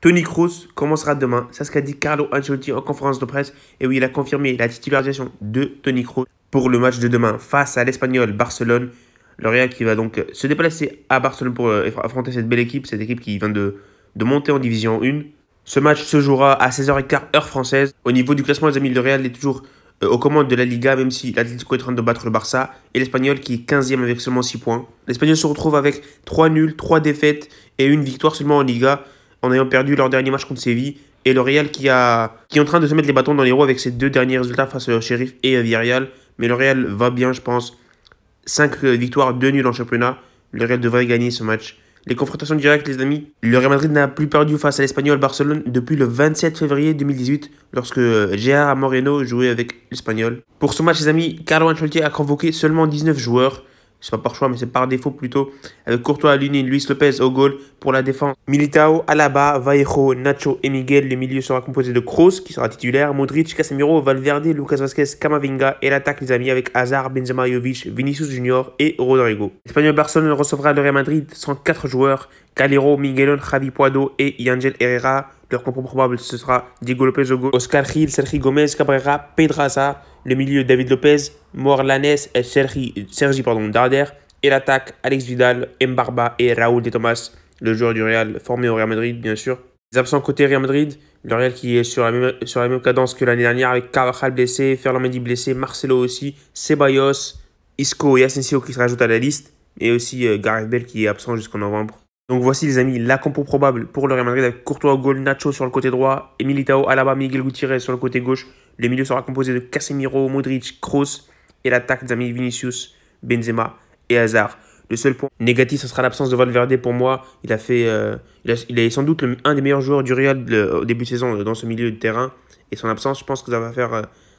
Tony Kroos commencera demain. C'est ce qu'a dit Carlo Ancelotti en conférence de presse. Et oui, il a confirmé la titularisation de Tony Kroos pour le match de demain face à l'Espagnol Barcelone. Le Real qui va donc se déplacer à Barcelone pour euh, affronter cette belle équipe, cette équipe qui vient de, de monter en division 1. Ce match se jouera à 16h15 heure française. Au niveau du classement, les amis, le Real est toujours euh, aux commandes de la Liga, même si l'Atlético est en train de battre le Barça, et l'Espagnol qui est 15e avec seulement 6 points. L'Espagnol se retrouve avec 3 nuls, 3 défaites et une victoire seulement en Liga en ayant perdu leur dernier match contre Séville. Et le Real qui, a, qui est en train de se mettre les bâtons dans les roues avec ses deux derniers résultats face au Sheriff et à Villarreal. Mais le Real va bien, je pense. 5 euh, victoires, 2 nuls en championnat. Le Real devrait gagner ce match. Les confrontations directes, les amis. Le Real Madrid n'a plus perdu face à l'Espagnol Barcelone depuis le 27 février 2018, lorsque Gérard Moreno jouait avec l'Espagnol. Pour ce match, les amis, Carlo Ancelotti a convoqué seulement 19 joueurs c'est pas par choix, mais c'est par défaut plutôt, avec euh, Courtois à Luis Lopez au goal pour la défense. Militao, Alaba, Vallejo, Nacho et Miguel. Le milieu sera composé de Kroos, qui sera titulaire, Modric, Casemiro, Valverde, Lucas Vasquez, Camavinga et l'attaque, les amis, avec Hazard, Benzema Jovic, Vinicius Junior et Rodrigo. L'Espagnol Barcelone recevra le Real Madrid sans quatre joueurs, Calero, Miguelon, Javi Poido et Yangel Herrera. Leur compo probable, ce sera Diego Lopez Oscar Gil, Sergi Gomez, Cabrera, Pedraza. Le milieu, David Lopez, Morlanes et Sergi, pardon, Darder. Et l'attaque, Alex Vidal, Mbarba et Raúl de Thomas, le joueur du Real, formé au Real Madrid, bien sûr. Les absents côté Real Madrid, le Real qui est sur la même, sur la même cadence que l'année dernière avec Carvajal blessé, Ferland blessé, Marcelo aussi, Ceballos, Isco et Asensio qui se rajoutent à la liste, et aussi euh, Gareth Bell qui est absent jusqu'en novembre. Donc voici les amis, la compo probable pour le Real Madrid avec Courtois au goal, Nacho sur le côté droit, Emilitao, Alaba, Miguel Gutiérrez sur le côté gauche. Le milieu sera composé de Casemiro, Modric, Kroos et l'attaque des amis Vinicius, Benzema et Hazard. Le seul point négatif, ce sera l'absence de Valverde pour moi. Il a fait, euh, il, est sans doute un des meilleurs joueurs du Real euh, au début de saison euh, dans ce milieu de terrain et son absence, je pense que ça va faire,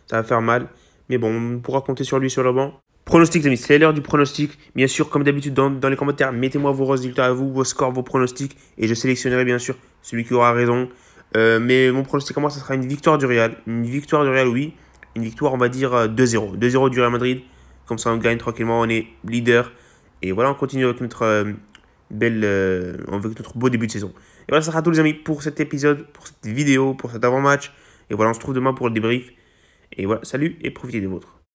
ça va faire mal. Mais bon, on pourra compter sur lui sur le banc. Pronostic, les amis, c'est l'heure du pronostic. Bien sûr, comme d'habitude, dans, les commentaires, mettez-moi vos résultats à vous, vos scores, vos pronostics. Et je sélectionnerai bien sûr celui qui aura raison. Euh, mais mon pronostic à moi, ça sera une victoire du Real. Une victoire du Real, oui. Une victoire, on va dire 2-0. Euh, 2-0 du Real Madrid. Comme ça, on gagne tranquillement, on est leader. Et voilà, on continue avec notre euh, belle, on avec notre beau début de saison. Et voilà, ça sera tout les amis pour cet épisode, pour cette vidéo, pour cet avant-match. Et voilà, on se trouve demain pour le débrief. Et voilà, salut et profitez des vôtres.